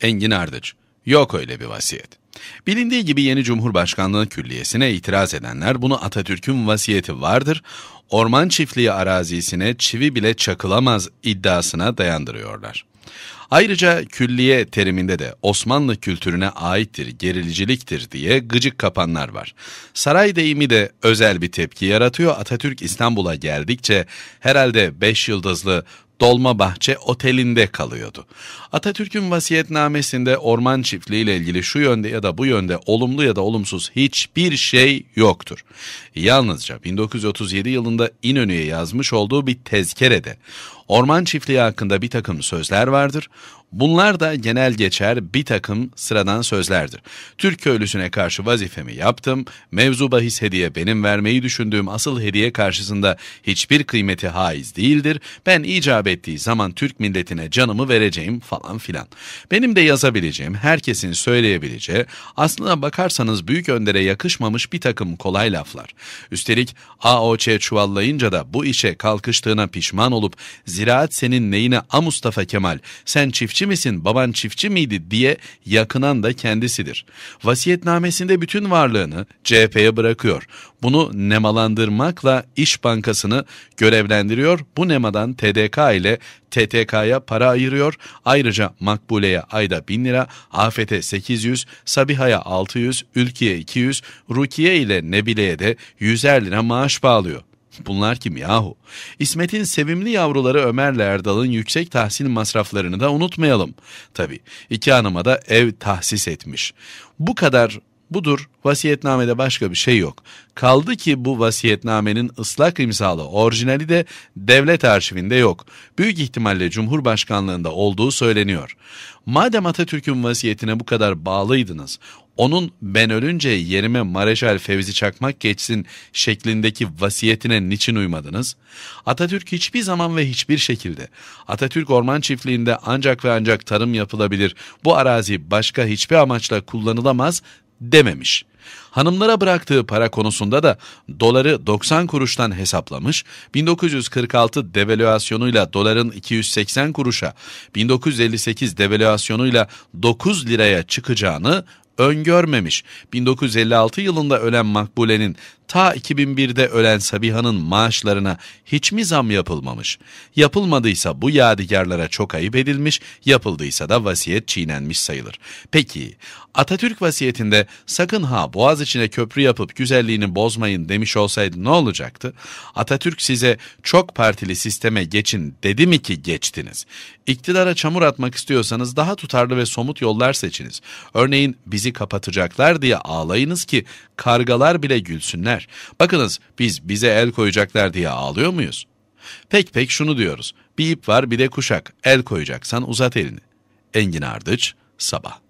Engin Ardıç, yok öyle bir vasiyet. Bilindiği gibi yeni Cumhurbaşkanlığı Külliyesi'ne itiraz edenler bunu Atatürk'ün vasiyeti vardır, orman çiftliği arazisine çivi bile çakılamaz iddiasına dayandırıyorlar. Ayrıca külliye teriminde de Osmanlı kültürüne aittir, geriliciliktir diye gıcık kapanlar var. Saray deyimi de özel bir tepki yaratıyor. Atatürk İstanbul'a geldikçe herhalde 5 yıldızlı Dolmabahçe Oteli'nde kalıyordu. Atatürk'ün vasiyetnamesinde orman çiftliği ile ilgili şu yönde ya da bu yönde olumlu ya da olumsuz hiçbir şey yoktur. Yalnızca 1937 yılında İnönü'ye yazmış olduğu bir tezkerede orman çiftliği hakkında bir takım sözler vardır. Bunlar da genel geçer bir takım sıradan sözlerdir. Türk köylüsüne karşı vazifemi yaptım, mevzu bahis hediye benim vermeyi düşündüğüm asıl hediye karşısında hiçbir kıymeti haiz değildir. Ben icap ettiği zaman Türk milletine canımı vereceğim falan filan. Benim de yazabileceğim, herkesin söyleyebileceği, aslına bakarsanız büyük öndere yakışmamış bir takım kolay laflar. Üstelik AOÇ çuvallayınca da bu işe kalkıştığına pişman olup ziraat senin neyine A Mustafa Kemal sen çiftçi çiftçi misin, baban çiftçi miydi diye yakınan da kendisidir. Vasiyetnamesinde bütün varlığını CHP'ye bırakıyor. Bunu nemalandırmakla İş Bankası'nı görevlendiriyor. Bu nemadan TDK ile TTK'ya para ayırıyor. Ayrıca Makbule'ye ayda 1000 lira, AFET'e 800, Sabiha'ya 600, Ülkiye 200, Rukiye ile Nebile'ye de 100'er lira maaş bağlıyor. Bunlar kim yahu? İsmet'in sevimli yavruları Ömer'le Erdal'ın yüksek tahsil masraflarını da unutmayalım. Tabii iki hanıma da ev tahsis etmiş. Bu kadar Budur vasiyetnamede başka bir şey yok. Kaldı ki bu vasiyetnamenin ıslak imzalı orijinali de devlet arşivinde yok. Büyük ihtimalle Cumhurbaşkanlığında olduğu söyleniyor. Madem Atatürk'ün vasiyetine bu kadar bağlıydınız, onun ben ölünce yerime Mareşal Fevzi Çakmak geçsin şeklindeki vasiyetine niçin uymadınız? Atatürk hiçbir zaman ve hiçbir şekilde Atatürk Orman Çiftliği'nde ancak ve ancak tarım yapılabilir, bu arazi başka hiçbir amaçla kullanılamaz dememiş. Hanımlara bıraktığı para konusunda da doları 90 kuruştan hesaplamış, 1946 devalüasyonuyla doların 280 kuruşa, 1958 devalüasyonuyla 9 liraya çıkacağını öngörmemiş. 1956 yılında ölen Makbule'nin ta 2001'de ölen Sabiha'nın maaşlarına hiç mi zam yapılmamış? Yapılmadıysa bu yadigarlara çok ayıp edilmiş, yapıldıysa da vasiyet çiğnenmiş sayılır. Peki Atatürk vasiyetinde sakın ha boğaz içine köprü yapıp güzelliğini bozmayın demiş olsaydı ne olacaktı? Atatürk size çok partili sisteme geçin dedi mi ki geçtiniz? İktidara çamur atmak istiyorsanız daha tutarlı ve somut yollar seçiniz. Örneğin bizi kapatacaklar diye ağlayınız ki kargalar bile gülsünler edenler. Bakınız biz bize el koyacaklar diye ağlıyor muyuz? Pek pek şunu diyoruz. Bir ip var bir de kuşak. El koyacaksan uzat elini. Engin Ardıç, Sabah.